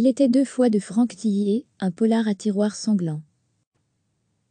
Il était deux fois de Franck Tillet, un polar à tiroir sanglant.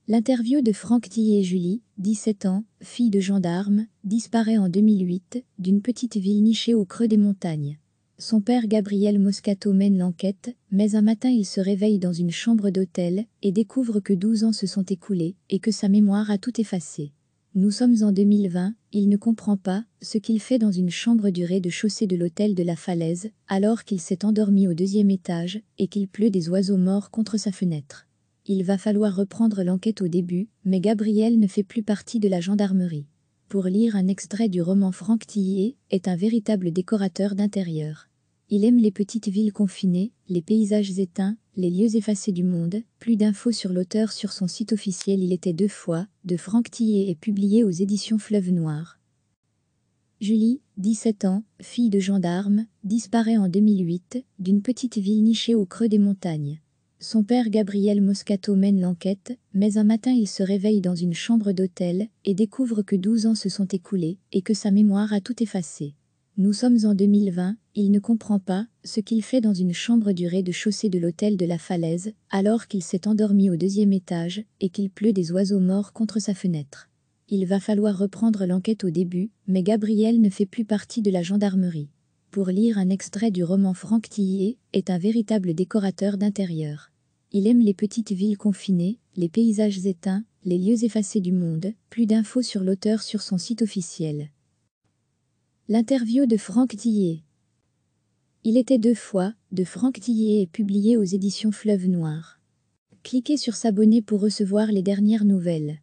L'interview de Franck et Julie, 17 ans, fille de gendarme, disparaît en 2008 d'une petite ville nichée au creux des montagnes. Son père Gabriel Moscato mène l'enquête, mais un matin il se réveille dans une chambre d'hôtel et découvre que 12 ans se sont écoulés et que sa mémoire a tout effacé. Nous sommes en 2020, il ne comprend pas ce qu'il fait dans une chambre du rez-de-chaussée de, l'hôtel de la Falaise, alors qu'il s'est endormi au deuxième étage et qu'il pleut des oiseaux morts contre sa fenêtre. Il va falloir reprendre l'enquête au début, mais Gabriel ne fait plus partie de la gendarmerie. Pour lire un extrait du roman Franck Tillier est un véritable décorateur d'intérieur. Il aime les petites villes confinées, les paysages éteints, les lieux effacés du monde. Plus d'infos sur l'auteur sur son site officiel Il était deux fois, de Franck Tillet et publié aux éditions Fleuve Noir. Julie, 17 ans, fille de gendarme, disparaît en 2008 d'une petite ville nichée au creux des montagnes. Son père Gabriel Moscato mène l'enquête, mais un matin il se réveille dans une chambre d'hôtel et découvre que 12 ans se sont écoulés et que sa mémoire a tout effacé. Nous sommes en 2020, il ne comprend pas ce qu'il fait dans une chambre du rez-de-chaussée de l'hôtel de la Falaise, alors qu'il s'est endormi au deuxième étage et qu'il pleut des oiseaux morts contre sa fenêtre. Il va falloir reprendre l'enquête au début, mais Gabriel ne fait plus partie de la gendarmerie. Pour lire un extrait du roman Franck Tillier est un véritable décorateur d'intérieur. Il aime les petites villes confinées, les paysages éteints, les lieux effacés du monde, plus d'infos sur l'auteur sur son site officiel. L'interview de Franck Tillet. Il était deux fois, de Franck Tillet et publié aux éditions Fleuve Noir. Cliquez sur s'abonner pour recevoir les dernières nouvelles.